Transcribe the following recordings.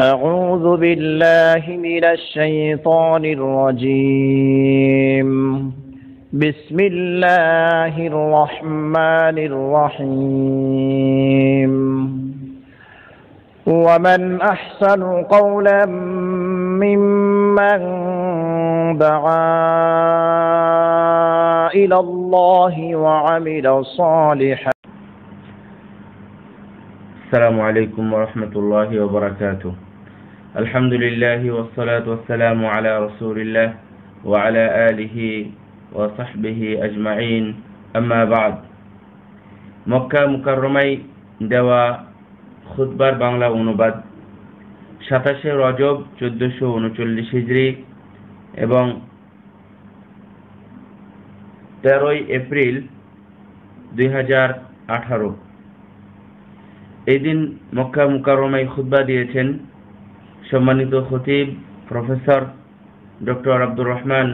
أعوذ بالله من الشيطان الرجيم بسم الله الرحمن الرحيم ومن أحسن قولا ممن دعا إلى الله وعمل صالحا السلام عليكم ورحمة الله وبركاته الحمد لله والصلاة والسلام على رسول الله وعلى آله وصحبه أجمعين أما بعد মক্কা মুকাররমাই দেওয়া খুতবার বাংলা অনুবাদ সাতাশে রজব চোদ্দশো উনচল্লিশ হিজড়ি এবং তেরোই এপ্রিল দুই হাজার আঠারো এই দিন মক্কা মুকাররমাই খুতবা দিয়েছেন সম্মানিত খতিব professor doctor Abdur Rahman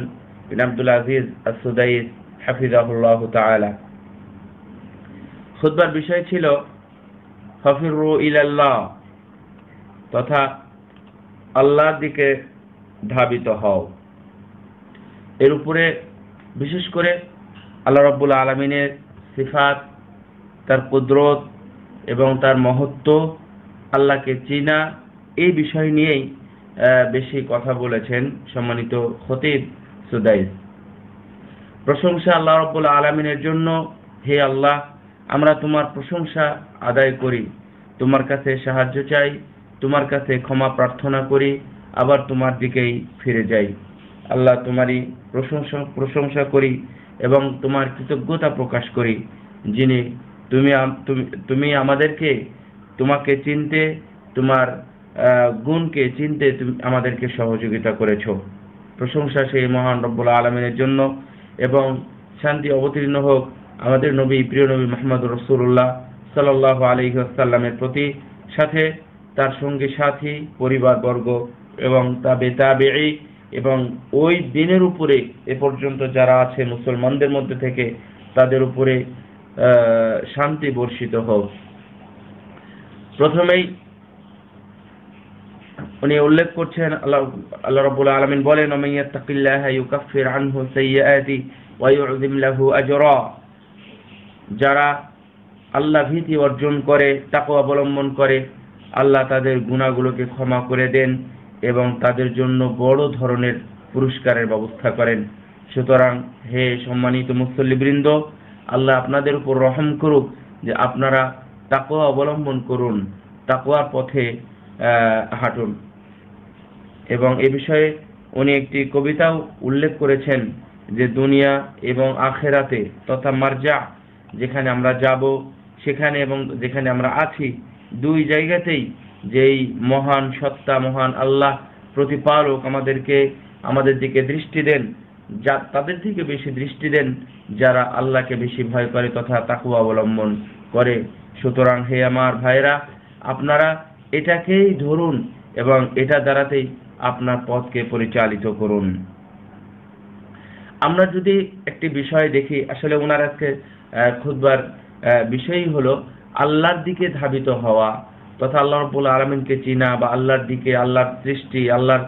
bin Abdul Aziz Assudais হাফিজাহুল্লাহ তালা খুদ্বার বিষয় ছিল হফির ইলাল্লাহ তথা আল্লাহর দিকে ধাবিত হও এর উপরে বিশেষ করে আল্লাহ রব্বুল আলমিনের সিফাত তার কুদরত এবং তার মহত্ব আল্লাহকে চিনা এই বিষয় নিয়েই বেশি কথা বলেছেন সম্মানিত খতিব সুদাইস প্রশংসা আল্লাহ রব্বুল আলমিনের জন্য হে আল্লাহ আমরা তোমার প্রশংসা আদায় করি তোমার কাছে সাহায্য চাই তোমার কাছে ক্ষমা প্রার্থনা করি আবার তোমার দিকেই ফিরে যাই আল্লাহ তোমারই প্রশংসা প্রশংসা করি এবং তোমার কৃতজ্ঞতা প্রকাশ করি যিনি তুমি তুমি আমাদেরকে তোমাকে চিনতে তোমার গুণকে চিনতে তুমি আমাদেরকে সহযোগিতা করেছ প্রশংসা সেই মহান রব্বুল আলমিনের জন্য এবং শান্তি অবতীর্ণ হোক আমাদের নবী প্রিয় নবী মাহমদ রসুল্লাহ সাল্লাহ আলী সাল্লামের প্রতি সাথে তার সঙ্গী সাথী পরিবারবর্গ এবং তা বেতাবেই এবং ওই দিনের উপরে এ পর্যন্ত যারা আছে মুসলমানদের মধ্যে থেকে তাদের উপরে শান্তি বর্ষিত হোক প্রথমেই উনি উল্লেখ করছেন আল্লাহ আল্লাহ বলেন ইউকাফির আনহু ওয়া ইউযিম লাহু আজরা যারা আল্লাহ ভীতি অর্জন করে তাকওয়া অবলম্বন করে আল্লাহ তাদের গুণাগুলোকে ক্ষমা করে দেন এবং তাদের জন্য বড় ধরনের পুরস্কারের ব্যবস্থা করেন সুতরাং হে সম্মানিত মুসল্লিবৃন্দ আল্লাহ আপনাদের উপর রহম করুক যে আপনারা তাকওয়া অবলম্বন করুন তাকওয়ার পথে হাঁটুন এবং এ বিষয়ে উনি একটি কবিতাও উল্লেখ করেছেন যে দুনিয়া এবং আখেরাতে তথা মার্জা যেখানে আমরা যাব সেখানে এবং যেখানে আমরা আছি দুই জায়গাতেই যেই মহান সত্তা মহান আল্লাহ প্রতিপালক আমাদেরকে আমাদের দিকে দৃষ্টি দেন যা তাদের দিকে বেশি দৃষ্টি দেন যারা আল্লাহকে বেশি ভয় করে তথা তাকু অবলম্বন করে সুতরাং হে আমার ভাইরা আপনারা এটাকেই ধরুন এবং এটা দ্বারাতেই আপনার পথকে পরিচালিত করুন আমরা যদি একটি বিষয় দেখি আসলে ওনার আজকে খুদবার বিষয়ই হলো আল্লাহর দিকে ধাবিত হওয়া তথা আল্লাহ রব্বুল আলমিনকে চিনা বা আল্লাহর দিকে আল্লাহর সৃষ্টি আল্লাহর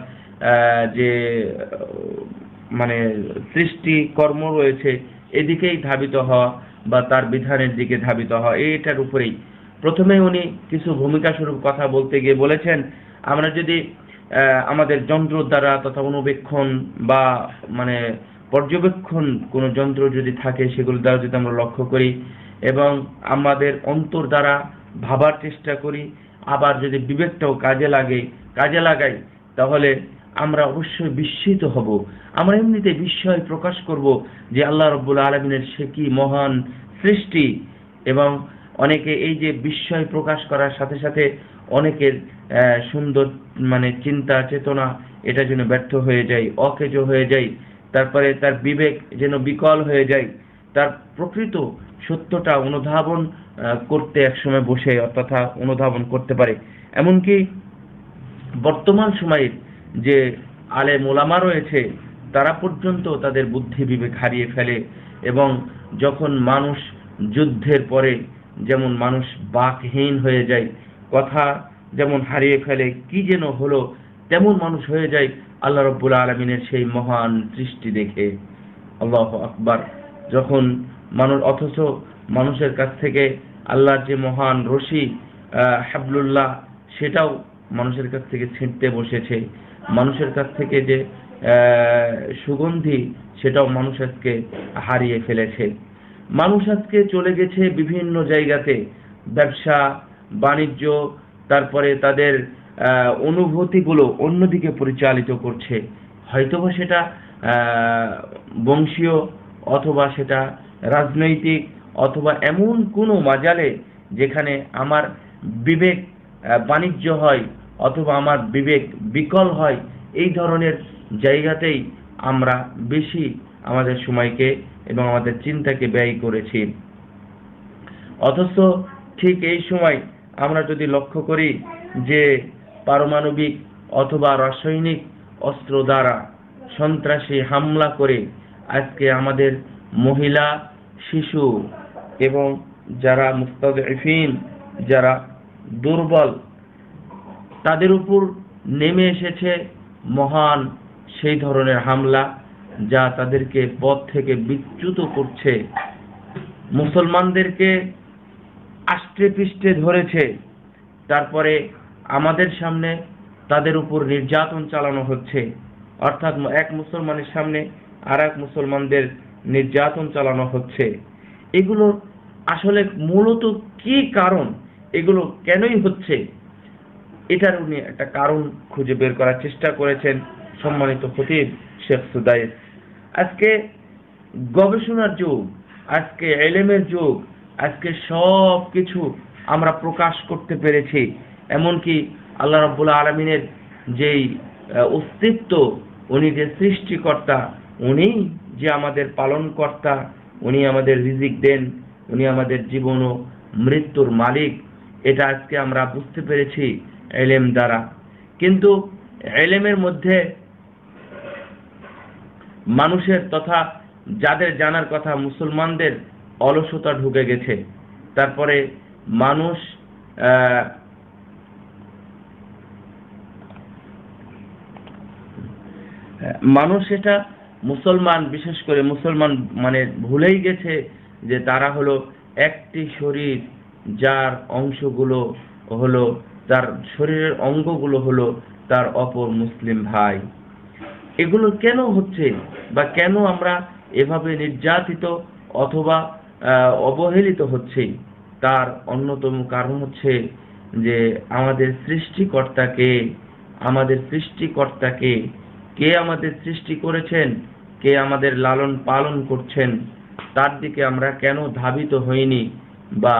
যে মানে সৃষ্টি কর্ম রয়েছে এদিকেই ধাবিত হওয়া বা তার বিধানের দিকে ধাবিত হওয়া এইটার উপরেই প্রথমে উনি কিছু ভূমিকা স্বরূপ কথা বলতে গিয়ে বলেছেন আমরা যদি আমাদের যন্ত্র দ্বারা তথা অনুবেক্ষণ বা মানে পর্যবেক্ষণ কোনো যন্ত্র যদি থাকে সেগুলো দ্বারা যদি আমরা লক্ষ্য করি এবং আমাদের অন্তর দ্বারা ভাবার চেষ্টা করি আবার যদি বিবেকটাও কাজে লাগে কাজে লাগাই তাহলে আমরা অবশ্যই বিস্মিত হব আমরা এমনিতে বিস্ময় প্রকাশ করব যে আল্লাহ রব্বুল আলমিনের সে কি মহান সৃষ্টি এবং অনেকে এই যে বিস্ময় প্রকাশ করার সাথে সাথে অনেকের সুন্দর মানে চিন্তা চেতনা এটা যেন ব্যর্থ হয়ে যায় অকেজ হয়ে যায় তারপরে তার বিবেক যেন বিকল হয়ে যায় তার প্রকৃত সত্যটা অনুধাবন করতে একসময় বসে তথা অনুধাবন করতে পারে এমনকি বর্তমান সময়ের যে আলে মোলামা রয়েছে তারা পর্যন্ত তাদের বুদ্ধি বিবেক হারিয়ে ফেলে এবং যখন মানুষ যুদ্ধের পরে যেমন মানুষ বাকহীন হয়ে যায় কথা যেমন হারিয়ে ফেলে কি যেন হলো তেমন মানুষ হয়ে যায় আল্লাহ রব্বুল আলমিনের সেই মহান দৃষ্টি দেখে আল্লাহ আকবার যখন মানুষ অথচ মানুষের কাছ থেকে আল্লাহর যে মহান রশি হাবলুল্লাহ সেটাও মানুষের কাছ থেকে ছিঁড়তে বসেছে মানুষের কাছ থেকে যে সুগন্ধি সেটাও মানুষ আজকে হারিয়ে ফেলেছে মানুষ আজকে চলে গেছে বিভিন্ন জায়গাতে ব্যবসা বাণিজ্য তারপরে তাদের অনুভূতিগুলো অন্যদিকে পরিচালিত করছে হয়তোবা সেটা বংশীয় অথবা সেটা রাজনৈতিক অথবা এমন কোনো মাজালে যেখানে আমার বিবেক বাণিজ্য হয় অথবা আমার বিবেক বিকল হয় এই ধরনের জায়গাতেই আমরা বেশি আমাদের সময়কে এবং আমাদের চিন্তাকে ব্যয় করেছি অথচ ঠিক এই সময় আমরা যদি লক্ষ্য করি যে পারমাণবিক অথবা রাসায়নিক অস্ত্র দ্বারা সন্ত্রাসী হামলা করে আজকে আমাদের মহিলা শিশু এবং যারা মুস্তাদিফিন যারা দুর্বল তাদের উপর নেমে এসেছে মহান সেই ধরনের হামলা যা তাদেরকে পথ থেকে বিচ্যুত করছে মুসলমানদেরকে আষ্টে পৃষ্ঠে ধরেছে তারপরে আমাদের সামনে তাদের উপর নির্যাতন চালানো হচ্ছে অর্থাৎ এক মুসলমানের সামনে আর এক মুসলমানদের নির্যাতন চালানো হচ্ছে এগুলো আসলে মূলত কি কারণ এগুলো কেনই হচ্ছে এটার উনি একটা কারণ খুঁজে বের করার চেষ্টা করেছেন সম্মানিত খতিব শেখ সুদাইফ আজকে গবেষণার যুগ আজকে এলেমের যুগ আজকে সব কিছু আমরা প্রকাশ করতে পেরেছি এমনকি আল্লাহ রব্বুল আলমিনের যেই অস্তিত্ব উনি যে সৃষ্টিকর্তা উনি যে আমাদের পালনকর্তা উনি আমাদের রিজিক দেন উনি আমাদের জীবন ও মৃত্যুর মালিক এটা আজকে আমরা বুঝতে পেরেছি এলেম দ্বারা কিন্তু এলেমের মধ্যে মানুষের তথা যাদের জানার কথা মুসলমানদের অলসতা ঢুকে গেছে তারপরে মানুষ মানুষ এটা মুসলমান বিশেষ করে মুসলমান মানে ভুলেই গেছে যে তারা হলো একটি শরীর যার অংশগুলো হলো তার শরীরের অঙ্গগুলো হলো তার অপর মুসলিম ভাই এগুলো কেন হচ্ছে বা কেন আমরা এভাবে নির্যাতিত অথবা অবহেলিত হচ্ছে তার অন্যতম কারণ হচ্ছে যে আমাদের সৃষ্টিকর্তাকে আমাদের সৃষ্টিকর্তাকে কে আমাদের সৃষ্টি করেছেন কে আমাদের লালন পালন করছেন তার দিকে আমরা কেন ধাবিত হইনি বা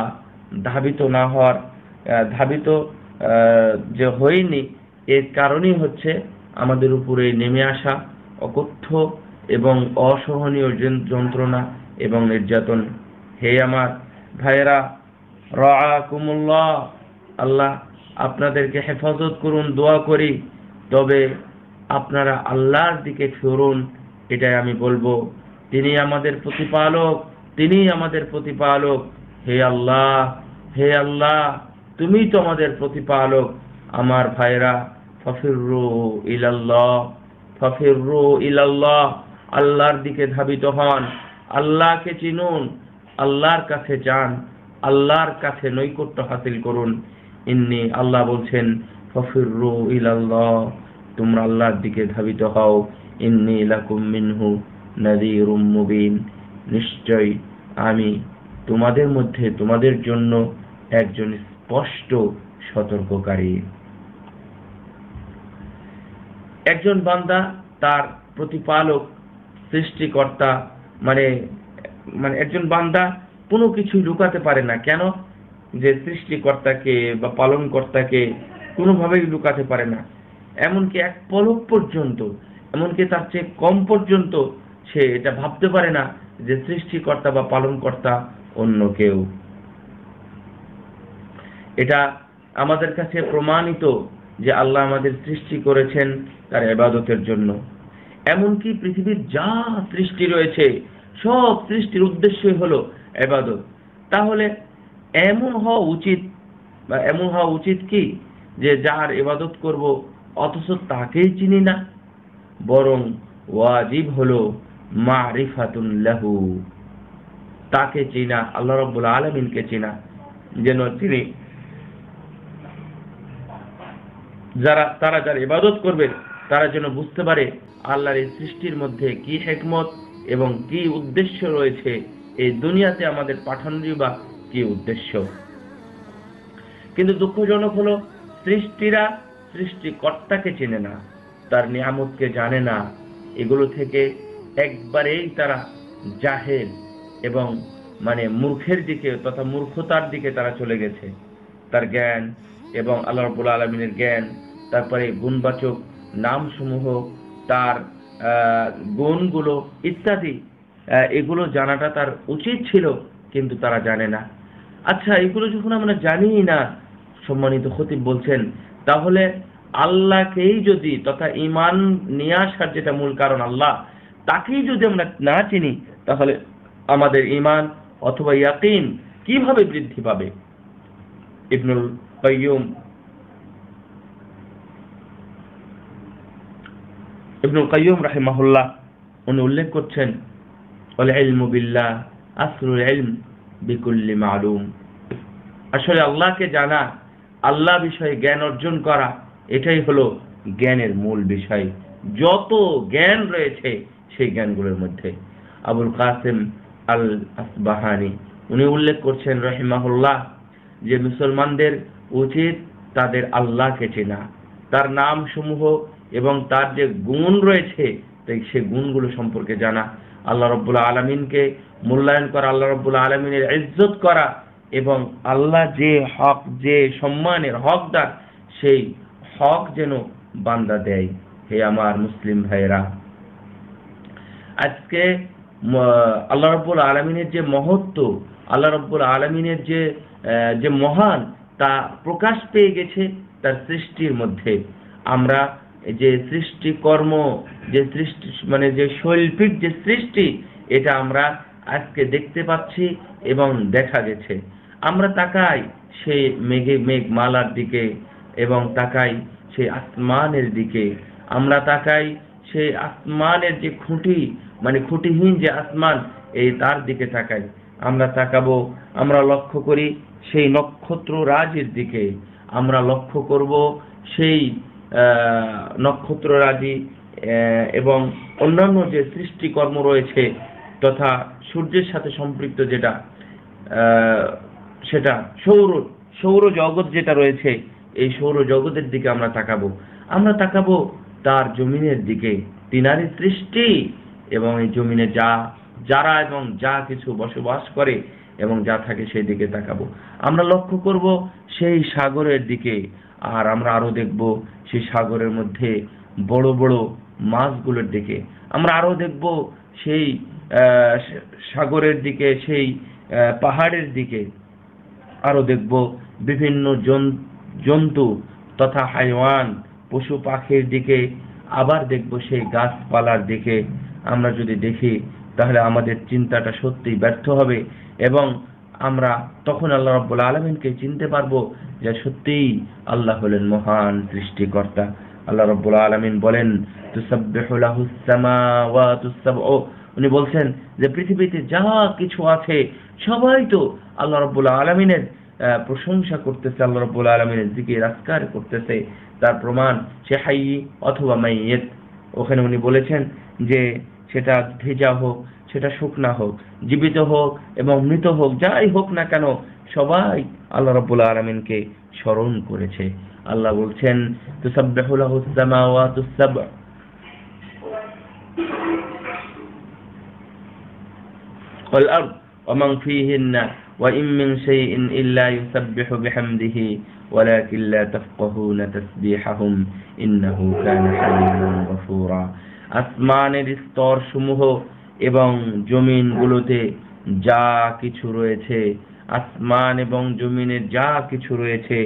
ধাবিত না হওয়ার ধাবিত যে হইনি এর কারণই হচ্ছে আমাদের উপরে নেমে আসা অকথ্য এবং অসহনীয় যন্ত্রণা এবং নির্যাতন হে আমার ভাইয়েরা রুমুল্লাহ আল্লাহ আপনাদেরকে হেফাজত করুন দোয়া করি তবে আপনারা আল্লাহর দিকে ফেরুন এটাই আমি বলবো তিনি আমাদের প্রতিপালক তিনি আমাদের প্রতিপালক হে আল্লাহ হে আল্লাহ তুমি তো আমাদের প্রতিপালক আমার ভাইরা ফফিরু ইলাল্লাহ ফফিরু ইলাল্লাহ আল্লাহর দিকে ধাবিত হন আল্লাহকে চিনুন আল্লাহর কাছে চান আল্লাহর কাছে নৈকট্য হাসিল করুন ইন্নি আল্লাহ বলছেন ফফিরু ইলাল্লাহ তোমরা আল্লাহর দিকে ধাবিত হও ইন্নি লাকুম মিনহু নাদিরুম মুবিন নিশ্চয় আমি তোমাদের মধ্যে তোমাদের জন্য একজন স্পষ্ট সতর্ককারী একজন বান্দা তার প্রতিপালক সৃষ্টিকর্তা মানে মানে একজন বান্দা কোনো কিছু লুকাতে পারে না কেন যে সৃষ্টিকর্তাকে বা পালনকর্তাকে কোনোভাবেই লুকাতে পারে না এমনকি এক পলক পর্যন্ত এমনকি তার চেয়ে কম পর্যন্ত সে এটা ভাবতে পারে না যে সৃষ্টিকর্তা বা পালনকর্তা অন্য কেউ এটা আমাদের কাছে প্রমাণিত যে আল্লাহ আমাদের সৃষ্টি করেছেন তার এবাদতের জন্য এমনকি পৃথিবীর যা সৃষ্টি রয়েছে সব সৃষ্টির উদ্দেশ্যই হলো এবাদত তাহলে এমন হওয়া উচিত বা এমন হওয়া উচিত কি যে যার এবাদত করব অথচ তাকেই চিনি না বরং ওয়াজিব হলো মারিফাতুন লাহু তাকে চিনা আল্লাহ রব্বুল আলমিনকে চিনা যেন তিনি যারা তারা যারা ইবাদত করবে তারা যেন বুঝতে পারে আল্লাহর এই সৃষ্টির মধ্যে কি হেকমত এবং কি উদ্দেশ্য রয়েছে এই দুনিয়াতে আমাদের পাঠানোরই বা কি উদ্দেশ্য কিন্তু দুঃখজনক হলো সৃষ্টিরা সৃষ্টিকর্তাকে চেনে না তার নিয়ামতকে জানে না এগুলো থেকে একবারেই তারা জাহেল এবং মানে মূর্খের দিকে তথা মূর্খতার দিকে তারা চলে গেছে তার জ্ঞান এবং আল্লাহ রবুল আলমিনের জ্ঞান তারপরে গুণবাচক নামসমূহ তার গুণগুলো ইত্যাদি এগুলো জানাটা তার উচিত ছিল কিন্তু তারা জানে না আচ্ছা এগুলো যখন আমরা জানি না সম্মানিত খতিব বলছেন তাহলে আল্লাহকেই যদি তথা ইমান নিয়ে আসার যেটা মূল কারণ আল্লাহ তাকেই যদি আমরা না চিনি তাহলে আমাদের ইমান অথবা ইয়াকিন কিভাবে বৃদ্ধি পাবে ইবনুল কয়ুম ইবনুল কাইম রাহিমাহুল্লাহ উনি উল্লেখ করছেন অল ইলমু বিল্লাহ আসরুল ইলম বিকুল্লি আসলে আল্লাহকে জানা আল্লাহ বিষয়ে জ্ঞান অর্জন করা এটাই হলো জ্ঞানের মূল বিষয় যত জ্ঞান রয়েছে সেই জ্ঞানগুলোর মধ্যে আবুল কাসেম আল আসবাহানি উনি উল্লেখ করছেন রহিমাহুল্লাহ যে মুসলমানদের উচিত তাদের আল্লাহকে চেনা তার সমূহ এবং তার যে গুণ রয়েছে তাই সে গুণগুলো সম্পর্কে জানা আল্লাহ রব্বুল আলমিনকে মূল্যায়ন করা আল্লাহ রব্বুল আলমিনের ইজ্জত করা এবং আল্লাহ যে হক যে সম্মানের হকদার সেই হক যেন বান্দা দেয় হে আমার মুসলিম ভাইরা আজকে আল্লাহ রব্বুল আলমিনের যে মহত্ব আল্লাহ রব্বুল আলমিনের যে যে মহান তা প্রকাশ পেয়ে গেছে তার সৃষ্টির মধ্যে আমরা যে সৃষ্টিকর্ম যে সৃষ্টি মানে যে শৈল্পিক যে সৃষ্টি এটা আমরা আজকে দেখতে পাচ্ছি এবং দেখা গেছে আমরা তাকাই সেই মেঘে মেঘ মালার দিকে এবং তাকাই সেই আসমানের দিকে আমরা তাকাই সেই আসমানের যে খুঁটি মানে খুঁটিহীন যে আসমান এই তার দিকে তাকাই আমরা তাকাবো আমরা লক্ষ্য করি সেই নক্ষত্র রাজের দিকে আমরা লক্ষ্য করব সেই নক্ষত্ররাজি এবং অন্যান্য যে সৃষ্টিকর্ম রয়েছে তথা সূর্যের সাথে সম্পৃক্ত যেটা সেটা সৌর সৌর জগৎ যেটা রয়েছে এই সৌর জগতের দিকে আমরা তাকাবো আমরা তাকাবো তার জমিনের দিকে তিনারি সৃষ্টি এবং এই জমিনে যা যারা এবং যা কিছু বসবাস করে এবং যা থাকে সেই দিকে তাকাবো আমরা লক্ষ্য করব সেই সাগরের দিকে আর আমরা আরো দেখব সেই সাগরের মধ্যে বড় বড় মাছগুলোর দিকে আমরা আরও দেখব সেই সাগরের দিকে সেই পাহাড়ের দিকে আরও দেখব বিভিন্ন জন্তু তথা হাইওয়ান পশু পাখির দিকে আবার দেখব সেই গাছপালার দিকে আমরা যদি দেখি তাহলে আমাদের চিন্তাটা সত্যি ব্যর্থ হবে এবং আমরা তখন আল্লাহ রব্বুল আলমিনকে চিনতে পারবো যে সত্যিই আল্লাহ হলেন মহান সৃষ্টিকর্তা আল্লাহ রব্বুল আলমিন বলেন উনি বলছেন যে পৃথিবীতে যা কিছু আছে সবাই তো আল্লাহ রব্বুল আলমিনের প্রশংসা করতেছে আল্লাহ রব্বুল আলমিনের দিকে রাস্কার করতেছে তার প্রমাণ সে হাই অথবা মাইয়েত ওখানে উনি বলেছেন যে সেটা ভেজা হোক সেটা শুকনা হোক জীবিত হোক এবং মৃত হোক যাই হোক না কেন সবাই আল্লাহ রাব্বুল আলমিনকে স্মরণ করেছে আল্লাহ বলছেন والأرض ومن فيهن وإن من شيء إلا يسبح بحمده ولكن لا تفقهون تسبيحهم إنه كان حليما غفورا আসমানের স্তর সমূহ এবং জমিনগুলোতে যা কিছু রয়েছে আসমান এবং জমিনের যা কিছু রয়েছে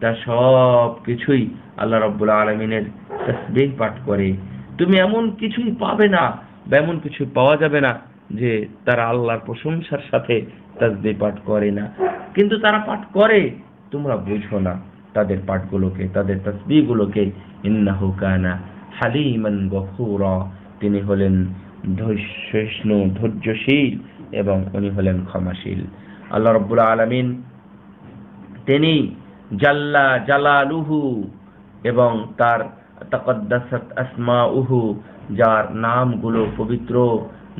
তা সব কিছুই আল্লাহ রব্বুল আলমিনের তসবিহ পাঠ করে তুমি এমন কিছুই পাবে না বা এমন কিছু পাওয়া যাবে না যে তারা আল্লাহর প্রশংসার সাথে তসবিহ পাঠ করে না কিন্তু তারা পাঠ করে তোমরা বুঝো না তাদের পাঠগুলোকে তাদের তসবিহগুলোকে ইন্নাহু কানা হালিমান গফুরা তিনি হলেন ধৈর্যষ্ণু ধৈর্যশীল এবং উনি হলেন ক্ষমাশীল আল্লাহ রব্বুল আলমিন তিনি জাল্লা জালালুহু এবং তার তাকদ্দাসাত আসমা উহু যার নামগুলো পবিত্র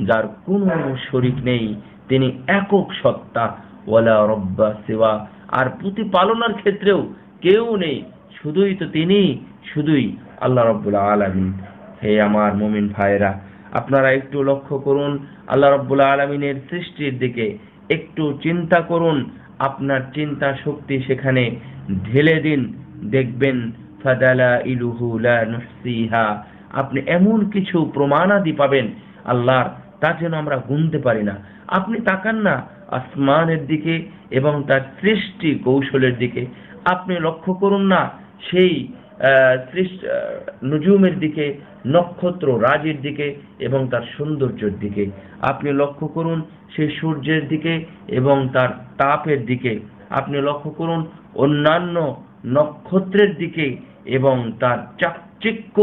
যার কোনো শরিক নেই তিনি একক সত্তা ওয়ালা রব্বা সেবা আর প্রতিপালনার ক্ষেত্রেও কেউ নেই শুধুই তো তিনি শুধুই আল্লাহ রব্বুল আলমিন হে আমার মুমিন ভাইরা আপনারা একটু লক্ষ্য করুন আল্লাহ রব্বুল আলমিনের সৃষ্টির দিকে একটু চিন্তা করুন আপনার চিন্তা শক্তি সেখানে ঢেলে দিন দেখবেন ফাদালা ইলুহু আপনি এমন কিছু প্রমাণাদি পাবেন আল্লাহর তা যেন আমরা গুনতে পারি না আপনি তাকান না আসমানের দিকে এবং তার সৃষ্টি কৌশলের দিকে আপনি লক্ষ্য করুন না সেই নজুমের দিকে নক্ষত্র রাজির দিকে এবং তার সৌন্দর্যের দিকে আপনি লক্ষ্য করুন সেই সূর্যের দিকে এবং তার তাপের দিকে আপনি লক্ষ্য করুন অন্যান্য নক্ষত্রের দিকে এবং তার চাকচিক্য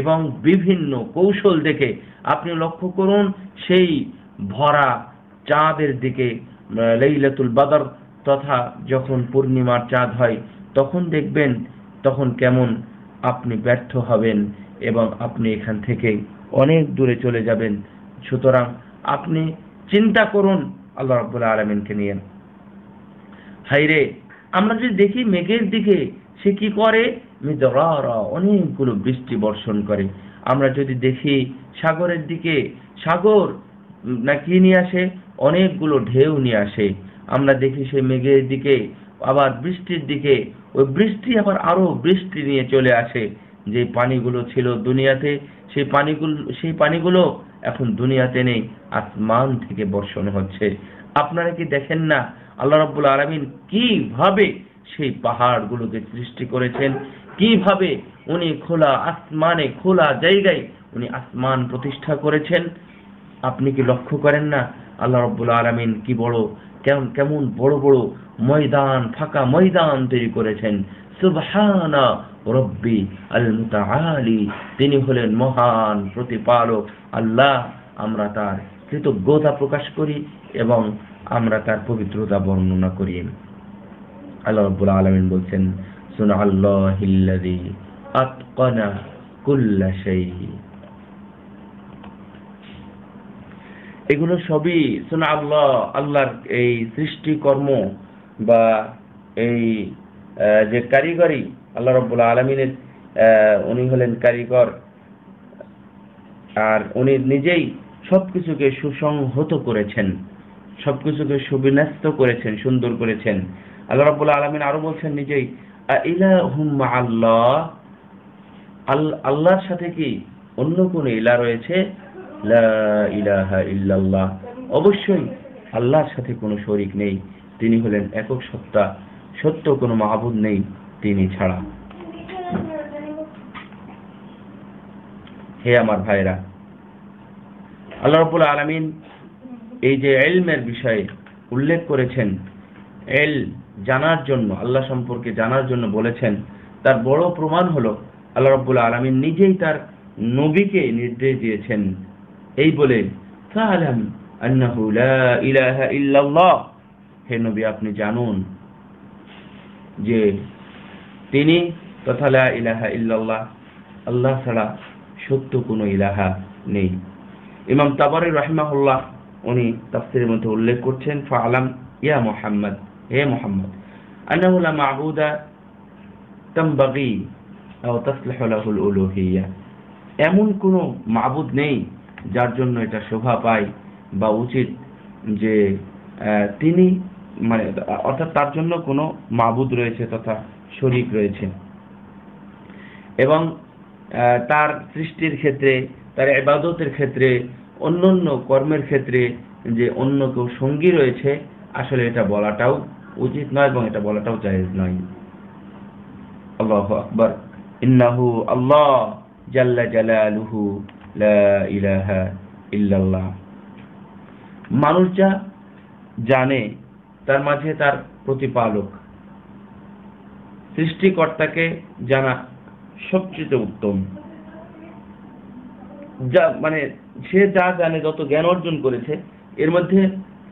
এবং বিভিন্ন কৌশল দেখে আপনি লক্ষ্য করুন সেই ভরা চাঁদের দিকে লেইলাতুল বাদর তথা যখন পূর্ণিমার চাঁদ হয় তখন দেখবেন তখন কেমন আপনি ব্যর্থ হবেন এবং আপনি এখান থেকে অনেক দূরে চলে যাবেন সুতরাং আপনি চিন্তা করুন আল্লাহ রব্বুল্লাহ আলমিনকে নিয়ে হাইরে আমরা যদি দেখি মেঘের দিকে সে কি করে অনেকগুলো বৃষ্টি বর্ষণ করে আমরা যদি দেখি সাগরের দিকে সাগর না কি নিয়ে আসে অনেকগুলো ঢেউ নিয়ে আসে আমরা দেখি সে মেঘের দিকে আবার বৃষ্টির দিকে ওই বৃষ্টি আবার আরও বৃষ্টি নিয়ে চলে আসে যে পানিগুলো ছিল দুনিয়াতে সেই পানিগুলো সেই পানিগুলো এখন দুনিয়াতে নেই আসমান থেকে বর্ষণ হচ্ছে আপনারা কি দেখেন না আল্লাহ রব্বুল আলমিন কিভাবে সেই পাহাড়গুলোকে সৃষ্টি করেছেন কিভাবে উনি খোলা আসমানে খোলা জায়গায় উনি আসমান প্রতিষ্ঠা করেছেন আপনি কি লক্ষ্য করেন না আল্লাহ রব্বুল আলমিন কি বড় কেমন কেমন বড় বড় ময়দান ফাঁকা ময়দান তৈরি করেছেন সুবহানা রব্বি আল মুতাআলি তিনি হলেন মহান প্রতিপালক আল্লাহ আমরা তার কৃতজ্ঞতা প্রকাশ করি এবং আমরা তার পবিত্রতা বর্ণনা করি আল্লাহ রাব্বুল আলামিন বলছেন সুনাল্লাহিল্লাযী আতকানা কুল্লা শাইই এগুলো সবই সোনা আল্লাহ আল্লাহর এই সৃষ্টিকর্ম বা এই যে কারিগরি আল্লাহ রব্বুল আলমিনের উনি হলেন কারিগর আর উনি নিজেই সব কিছুকে সুসংহত করেছেন সব কিছুকে সুবিন্যস্ত করেছেন সুন্দর করেছেন আল্লাহ রব্বুল আলমিন আরো বলছেন নিজেই আল্লাহ আল্লাহর সাথে কি অন্য কোনো ইলা রয়েছে ইল্লাল্লাহ অবশ্যই আল্লাহর সাথে কোনো শরিক নেই তিনি হলেন একক সত্তা সত্য কোনো মাহবুদ নেই তিনি ছাড়া হে আমার ভাইরা আল্লাহ রবুল আলমিন এই যে এলমের বিষয়ে উল্লেখ করেছেন এল জানার জন্য আল্লাহ সম্পর্কে জানার জন্য বলেছেন তার বড় প্রমাণ হলো আল্লাহ রব্বুল আলমিন নিজেই তার নবীকে নির্দেশ দিয়েছেন এই বলে ফালাম হে নবী আপনি জানুন যে তিনি তথা ইলাহা ইল্লাল্লাহ আল্লাহ ছাড়া সত্য কোনো ইলাহা নেই ইমাম তাবারি রাহিমাহুল্লাহ উনি তাফসির মধ্যে উল্লেখ করছেন ফা আলাম ইয়া মোহাম্মদ হে মোহাম্মদ আন্নাহু লা মাবুদা তামবাগি আও এমন কোনো মাবুদ নেই যার জন্য এটা শোভা পায় বা উচিত যে তিনি মানে অর্থাৎ তার জন্য কোনো মাবুদ রয়েছে তথা শরিক রয়েছে এবং তার সৃষ্টির ক্ষেত্রে তার এবাদতের ক্ষেত্রে অন্য অন্য কর্মের ক্ষেত্রে যে অন্য কেউ সঙ্গী রয়েছে আসলে এটা বলাটাও উচিত নয় এবং এটা বলাটাও চাই নয় আল্লাহ আকবর ইন্নাহু আল্লাহ জাল্লা জালালুহু ইলাহা মানুষ যা জানে তার মাঝে তার প্রতিপালক সৃষ্টিকর্তাকে জানা সবচেয়ে উত্তম যা মানে সে যা জানে যত জ্ঞান অর্জন করেছে এর মধ্যে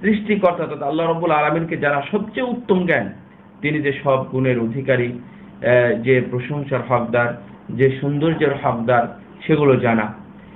সৃষ্টিকর্তা তথা আল্লাহ রবুল আলমিনকে জানা সবচেয়ে উত্তম জ্ঞান তিনি যে সব গুণের অধিকারী যে প্রশংসার হকদার যে সৌন্দর্যের হকদার সেগুলো জানা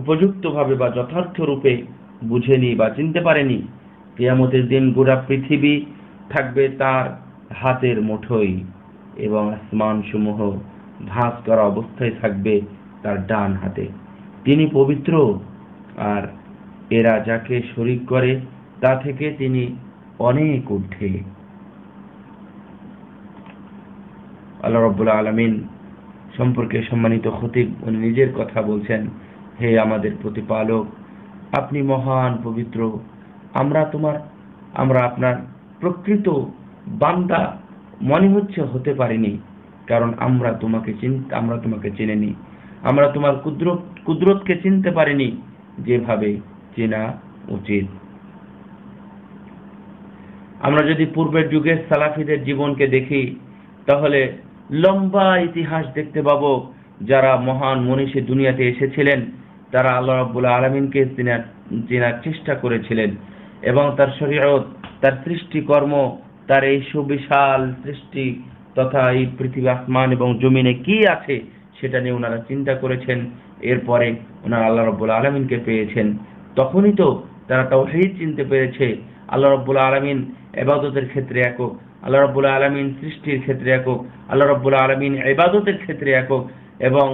উপযুক্তভাবে বা যথার্থ রূপে বুঝেনি বা চিনতে পারেনি কেয়ামতের দিন গোড়া পৃথিবী থাকবে তার হাতের মুঠোই এবং আসমানসমূহ ভাস করা অবস্থায় থাকবে তার ডান হাতে তিনি পবিত্র আর এরা যাকে শরিক করে তা থেকে তিনি অনেক উঠে আল্লাহ রব্বুল আলমিন সম্পর্কে সম্মানিত খতিব উনি নিজের কথা বলছেন হে আমাদের প্রতিপালক আপনি মহান পবিত্র আমরা তোমার আমরা আপনার প্রকৃত বান্দা মনে হচ্ছে হতে পারিনি কারণ আমরা তোমাকে চিনতে আমরা তোমাকে চিনিনি আমরা তোমার কুদ্র কুদরতকে চিনতে পারিনি যেভাবে চেনা উচিত আমরা যদি পূর্বের যুগের সালাফিদের জীবনকে দেখি তাহলে লম্বা ইতিহাস দেখতে পাব যারা মহান মনীষী দুনিয়াতে এসেছিলেন তারা আল্লাহ রাব্বুল আলমিনকে চেনার চেষ্টা করেছিলেন এবং তার শরীয়ত তার সৃষ্টিকর্ম তার এই সুবিশাল সৃষ্টি তথা এই পৃথিবী আসমান এবং জমিনে কি আছে সেটা নিয়ে ওনারা চিন্তা করেছেন এরপরে ওনারা আল্লাহ রব্বুল আলমিনকে পেয়েছেন তখনই তো তারা তাও সেই চিনতে পেরেছে আল্লাহ রব্বুল আলমিন এবাদতের ক্ষেত্রে একক আল্লাহ রব্বুল আলমিন সৃষ্টির ক্ষেত্রে একক আল্লাহ রব্বুল আলমিন এবাদতের ক্ষেত্রে একক এবং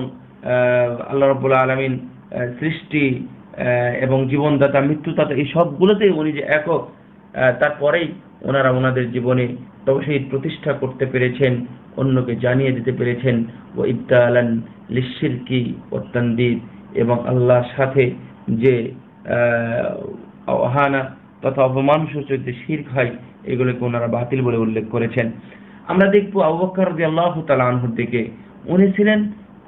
আল্লাহ রব্বুল আলমিন সৃষ্টি এবং জীবনদাতা মৃত্যুদাতা এই সবগুলোতেই উনি যে একক তারপরেই ওনারা ওনাদের জীবনে সেই প্রতিষ্ঠা করতে পেরেছেন অন্যকে জানিয়ে দিতে পেরেছেন ও ইবতালান লিশিরকি অত্যান্দির এবং আল্লাহর সাথে যে আহানা তথা সূচক যে শির্ক হয় এগুলোকে ওনারা বাতিল বলে উল্লেখ করেছেন আমরা দেখবো আবু বকর রাদিয়াল্লাহু তাআলা আনহুর দিকে উনি ছিলেন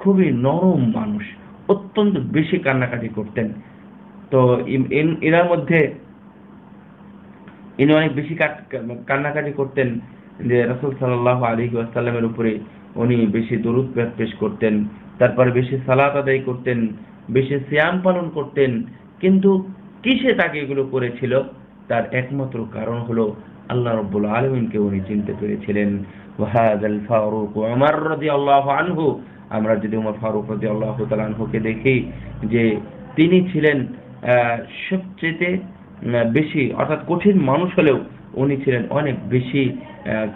খুবই নরম মানুষ অত্যন্ত বেশি কান্নাকাটি করতেন তো এনার মধ্যে ইনি অনেক বেশি কান্নাকাটি করতেন যে রসুল সাল্লাহ আলী আসাল্লামের উপরে উনি বেশি দরুদ পেশ করতেন তারপরে বেশি সালাত আদায় করতেন বেশি শ্যাম পালন করতেন কিন্তু কিসে তাকে এগুলো করেছিল তার একমাত্র কারণ হলো আল্লাহ রব্বুল আলমিনকে উনি চিনতে পেরেছিলেন ওয়াহাদ আল ফারুক ওমর রাদিয়াল্লাহু আনহু আমরা যদি উমর ফারুক রাজি আল্লাহ তালহুকে দেখি যে তিনি ছিলেন সবচেয়ে বেশি অর্থাৎ কঠিন মানুষ হলেও উনি ছিলেন অনেক বেশি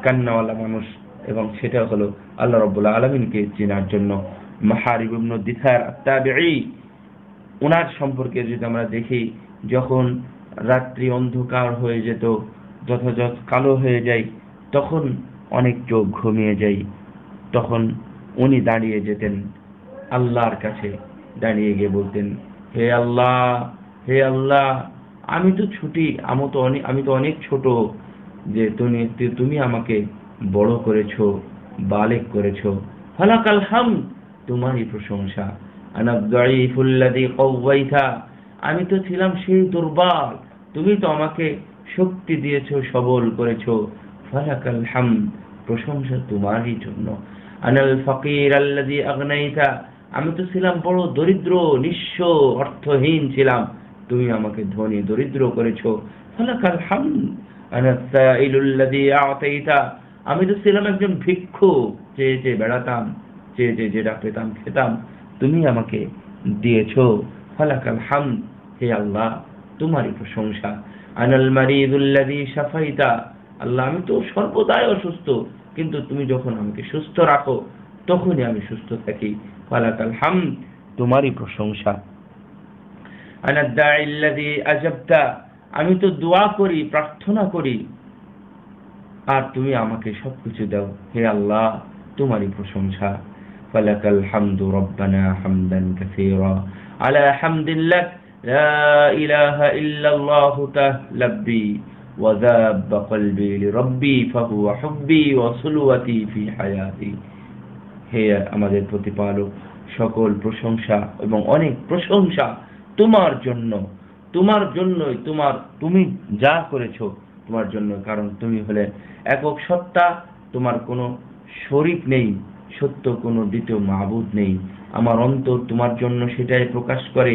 কান্নাওয়ালা মানুষ এবং সেটা হলো আল্লাহ রব্বুল্লাহ আলমিনকে চেনার জন্য মাহারিব ইবনু দিথার আত্মাবি ওনার সম্পর্কে যদি আমরা দেখি যখন রাত্রি অন্ধকার হয়ে যেত যথাযথ কালো হয়ে যায় তখন অনেক চোখ ঘুমিয়ে যায় তখন উনি দাঁড়িয়ে যেতেন আল্লাহর কাছে দাঁড়িয়ে গিয়ে বলতেন হে আল্লাহ হে আল্লাহ আমি তো ছুটি আমি তো অনেক আমি তো অনেক ছোট যে তুমি তুমি আমাকে বড় করেছ বালেক করেছ ফালাকাল হাম তোমারই প্রশংসা আমি তো ছিলাম সেই দুর্বল তুমি তো আমাকে শক্তি দিয়েছ সবল করেছ ফালাকাল হাম প্রশংসা তোমারই জন্য আনাল ফকির আল্লাদি আগনাইতা আমি তো ছিলাম বড় দরিদ্র নিঃস্ব অর্থহীন ছিলাম তুমি আমাকে ধনী দরিদ্র করেছ ফালাকাল হামদ আনা আতাইতা আমি তো ছিলাম একজন ভিক্ষু চেয়ে চেয়ে বেড়াতাম চেয়ে চেয়ে যেটা পেতাম খেতাম তুমি আমাকে দিয়েছ ফলাকাল হাম হে আল্লাহ তোমারই প্রশংসা আনাল মারিদুল্লাদি সাফাইতা আল্লাহ আমি তো সর্বদাই অসুস্থ কিন্তু তুমি যখন আমাকে সুস্থ রাখো তখনই আমি সুস্থ থাকি ফালাক হাম তোমারই প্রশংসা আমি তো দোয়া করি প্রার্থনা করি আর তুমি আমাকে সবকিছু দাও হে আল্লাহ তোমারই প্রশংসা فلك الحمد ربنا حمدا كثيرا على حمد لك لا إله إلا الله لبي وذاب قلبي لربي فهو حبي وصلوتي في حياتي হে আমাদের প্রতিপালক সকল প্রশংসা এবং অনেক প্রশংসা তোমার জন্য তোমার জন্যই তোমার তুমি যা করেছো তোমার জন্য কারণ তুমি হলে একক সত্তা তোমার কোনো শরীফ নেই সত্য কোনো দ্বিতীয় মাহবুদ নেই আমার অন্তর তোমার জন্য সেটাই প্রকাশ করে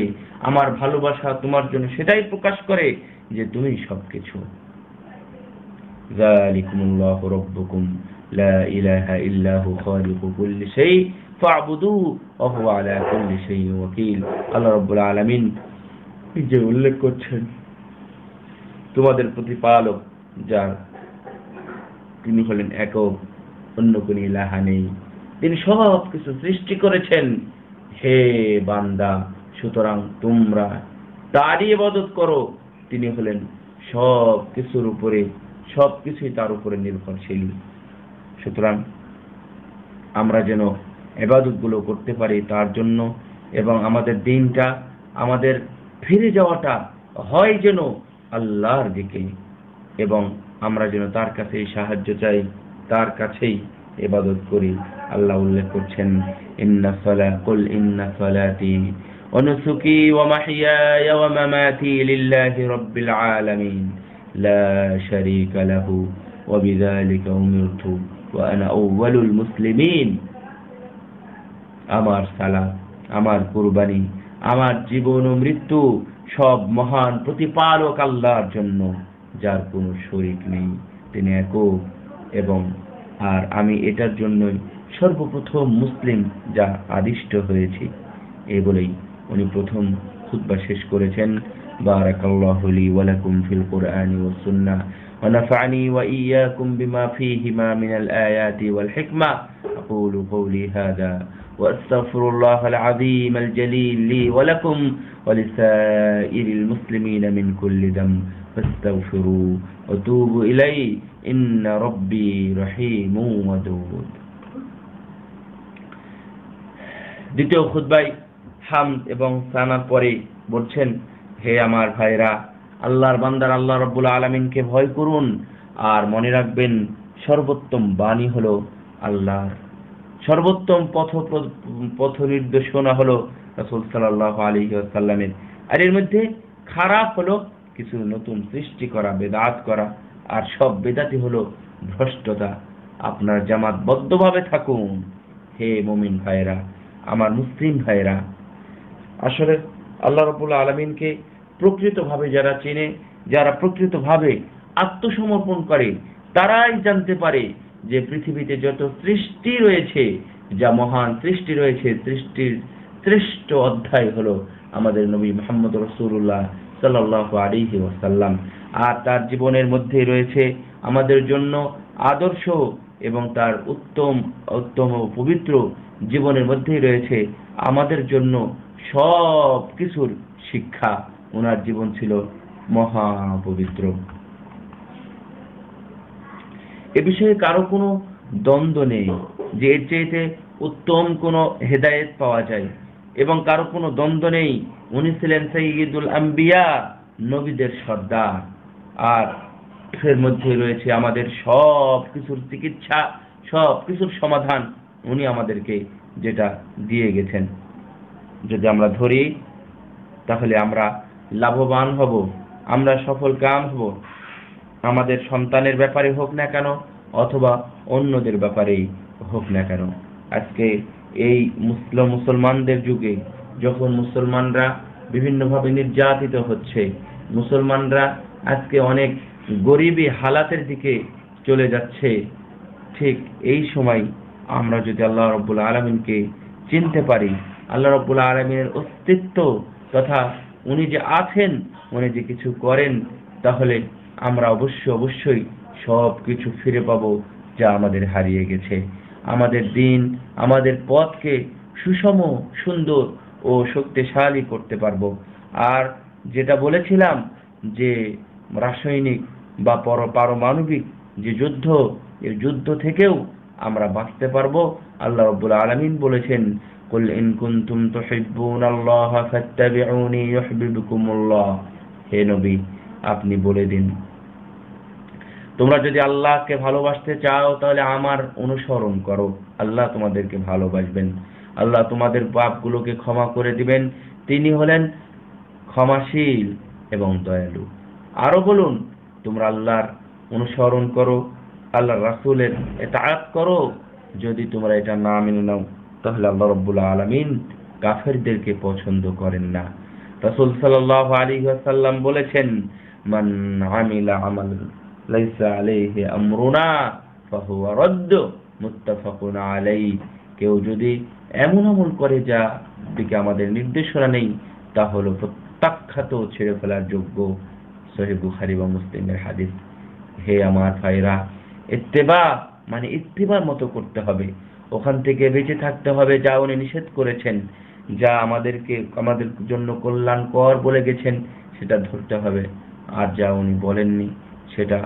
আমার ভালোবাসা তোমার জন্য সেটাই প্রকাশ করে যে তুমি সব কিছু ذلكم الله ربكم لا إله إلا هو خالق كل شيء فاعبدوه وهو على كل شيء وكيل আল্লাহ রব্বুল আলামিন যে উল্লেখ করছেন তোমাদের প্রতিপালক যার তিনি হলেন একক অন্য কোন ইলাহা নেই তিনি সব কিছু সৃষ্টি করেছেন হে বান্দা সুতরাং তোমরা তারই ইবাদত করো তিনি হলেন সব কিছুর উপরে সব কিছুই তার উপরে নির্ভরশীল সুতরাং আমরা যেন এবাদতগুলো করতে পারি তার জন্য এবং আমাদের দিনটা আমাদের ফিরে যাওয়াটা হয় যেন আল্লাহর দিকে এবং আমরা যেন তার কাছেই সাহায্য চাই তার কাছেই এবাদত করি আল্লাহ উল্লেখ করছেন ইন্না সলা কুল ইন্না ওয়া ونسكي ওয়া মামাতি লিল্লাহি রাব্বিল আলামিন لا شريك له وبذلك أمرت وأنا أول المسلمين আমার সালা আমার কুরবানি আমার জীবন ও মৃত্যু সব মহান প্রতিপালক আল্লাহর জন্য যার কোনো শরিক নেই তিনি একক এবং আর আমি এটার জন্যই সর্বপ্রথম মুসলিম যা আদিষ্ট হয়েছি এই বলেই উনি প্রথম খুদ্া শেষ করেছেন بارك الله لي ولكم في القرآن والسنة ونفعني وإياكم بما فيهما من الآيات والحكمة أقول قولي هذا وأستغفر الله العظيم الجليل لي ولكم ولسائر المسلمين من كل ذنب فاستغفروا وتوبوا إلي إن ربي رحيم ودود দ্বিতীয় খুদ্ায় হামদ এবং সানার পরে বলছেন হে আমার ভাইরা আল্লাহর বান্দার আল্লাহ রব্বুল আলমিনকে ভয় করুন আর মনে রাখবেন সর্বোত্তম বাণী হল আল্লাহর সর্বোত্তম পথ পথ নির্দেশনা হলো রসুল সাল্লাহ আলী সাল্লামের আর এর মধ্যে খারাপ হলো কিছু নতুন সৃষ্টি করা বেদাত করা আর সব বেদাতি হলো ভ্রষ্টতা আপনার জামাতবদ্ধভাবে থাকুন হে মমিন ভাইরা আমার মুসলিম ভাইরা আসলে আল্লাহ রবুল্লা আলমিনকে প্রকৃতভাবে যারা চেনে যারা প্রকৃতভাবে আত্মসমর্পণ করে তারাই জানতে পারে যে পৃথিবীতে যত সৃষ্টি রয়েছে যা মহান সৃষ্টি রয়েছে সৃষ্টির শ্রেষ্ঠ অধ্যায় হলো আমাদের নবী মোহাম্মদ রসুল্লাহ সাল্লাহ আলিহি ওসাল্লাম আর তার জীবনের মধ্যে রয়েছে আমাদের জন্য আদর্শ এবং তার উত্তম উত্তম পবিত্র জীবনের মধ্যেই রয়েছে আমাদের জন্য সব কিছুর শিক্ষা ওনার জীবন ছিল মহাপবিত্র এ বিষয়ে কারো কোনো দ্বন্দ্ব নেই যে এর চাইতে উত্তম কোনো হেদায়েত পাওয়া যায় এবং কারো কোনো দ্বন্দ্ব নেই উনি ছিলেন সঈদুল আম্বিয়া নবীদের সর্দার আর এর মধ্যে রয়েছে আমাদের সব কিছুর চিকিৎসা সব কিছুর সমাধান উনি আমাদেরকে যেটা দিয়ে গেছেন যদি আমরা ধরি তাহলে আমরা লাভবান হব আমরা সফল কাম হব আমাদের সন্তানের ব্যাপারে হোক না কেন অথবা অন্যদের ব্যাপারেই হোক না কেন আজকে এই মুসলিম মুসলমানদের যুগে যখন মুসলমানরা বিভিন্নভাবে নির্যাতিত হচ্ছে মুসলমানরা আজকে অনেক গরিবী হালাতের দিকে চলে যাচ্ছে ঠিক এই সময় আমরা যদি আল্লাহ রব্বুল আলমিনকে চিনতে পারি আল্লাহ রব্বুল আলমিনের অস্তিত্ব তথা উনি যে আছেন উনি যে কিছু করেন তাহলে আমরা অবশ্যই অবশ্যই সব কিছু ফিরে পাব যা আমাদের হারিয়ে গেছে আমাদের দিন আমাদের পথকে সুষম সুন্দর ও শক্তিশালী করতে পারব আর যেটা বলেছিলাম যে রাসায়নিক বা পর পারমাণবিক যে যুদ্ধ এর যুদ্ধ থেকেও আমরা বাঁচতে পারবো আল্লাহ রব্বুল আলমিন বলেছেন قل إن كنتم تحبون الله فاتبعوني يحببكم الله হে নবী আপনি বলে দিন তোমরা যদি আল্লাহকে ভালোবাসতে চাও তাহলে আমার অনুসরণ করো আল্লাহ তোমাদেরকে ভালোবাসবেন আল্লাহ তোমাদের পাপগুলোকে ক্ষমা করে দিবেন তিনি হলেন ক্ষমাশীল এবং দয়ালু আরো বলুন তোমরা আল্লাহর অনুসরণ করো আল্লাহ রাসুলের এটা করো যদি তোমরা এটা না মেনে নাও তাহলে আল্লাহ রব্বুল আলমিন কাফেরদেরকে পছন্দ করেন না রসুল সাল আলী সাল্লাম বলেছেন মান আমিলা আমাল লাইসা আলাইহি আমরুনা ফাহুয়া রদ্দ মুত্তাফাকুন আলাই কেউ যদি এমন আমল করে যা দিকে আমাদের নির্দেশনা নেই তা হলো প্রত্যাখ্যাত ছেড়ে ফেলার যোগ্য সহিব বুখারি বা মুসলিমের হাদিস হে আমার ভাইরা ইত্তেবা মানে ইত্তেবার মতো করতে হবে ওখান থেকে বেঁচে থাকতে হবে যা উনি নিষেধ করেছেন যা আমাদেরকে আমাদের জন্য কল্যাণকর বলে গেছেন সেটা ধরতে হবে আর যা উনি বলেননি সেটা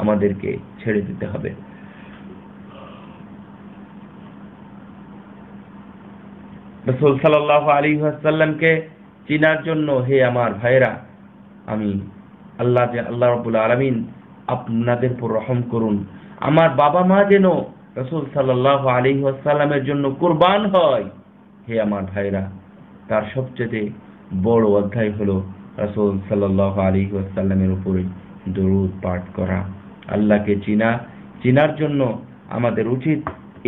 আমাদেরকে ছেড়ে দিতে হবে রসুল সাল্লাহ আলী আসাল্লামকে চিনার জন্য হে আমার ভাইরা আমি আল্লাহ যে আল্লাহ রবুল আলমিন আপনাদের উপর রহম করুন আমার বাবা মা যেন রসুল সাল্লাহ আলী আসাল্লামের জন্য কোরবান হয় হে আমার ভাইরা তার সবচেয়ে বড় অধ্যায় হল রসুল সাল্লাহ আলী আসাল্লামের উপরে দরুদ পাঠ করা আল্লাহকে চিনা চিনার জন্য আমাদের উচিত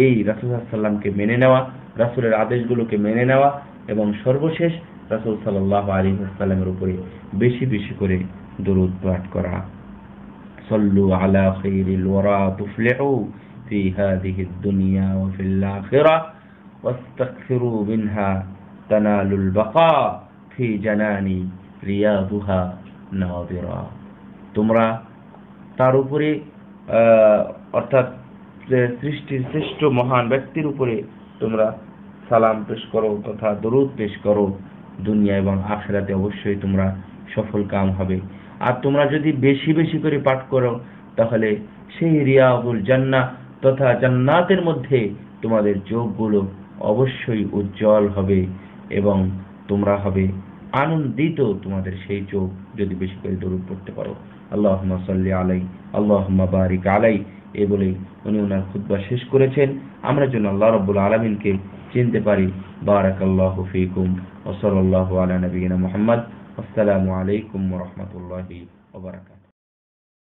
এই রাসুল সাল্লামকে মেনে নেওয়া রাসুলের আদেশগুলোকে মেনে নেওয়া এবং সর্বশেষ রাসুল সাল্লাহ আলী আসাল্লামের উপরে বেশি বেশি করে দরুদ পাঠ করা সল্লু আলা খৈরিল ওরা তুফলেহ في هذه الدنيا وفي الآخرة واستغفروا منها تنالوا البقاء في جنان رياضها ناظرا تمرا তার অর্থাৎ সৃষ্টির শ্রেষ্ঠ মহান ব্যক্তির উপরে তোমরা সালাম পেশ করো তথা দরুদ পেশ করো দুনিয়া এবং আখেরাতে অবশ্যই তোমরা সফল কাম হবে আর তোমরা যদি বেশি বেশি করে পাঠ করো তাহলে সেই রিয়াবুল জান্নাহ তথা জান্নাতের মধ্যে তোমাদের চোখগুলো অবশ্যই উজ্জ্বল হবে এবং তোমরা হবে আনন্দিত তোমাদের সেই চোখ যদি বেশি করে দরুদ পড়তে পারো আল্লাহ সাল্লি আলাই আল্লাহ বারিক আলাই এ বলে উনি ওনার খুদ্া শেষ করেছেন আমরা যেন আল্লাহ রব্বুল আলমিনকে চিনতে পারি বারাক আল্লাহ ফিকুম ওসল আল্লাহ আলা নবীন মোহাম্মদ আসসালামু আলাইকুম রহমতুল্লাহি ওবরাকাত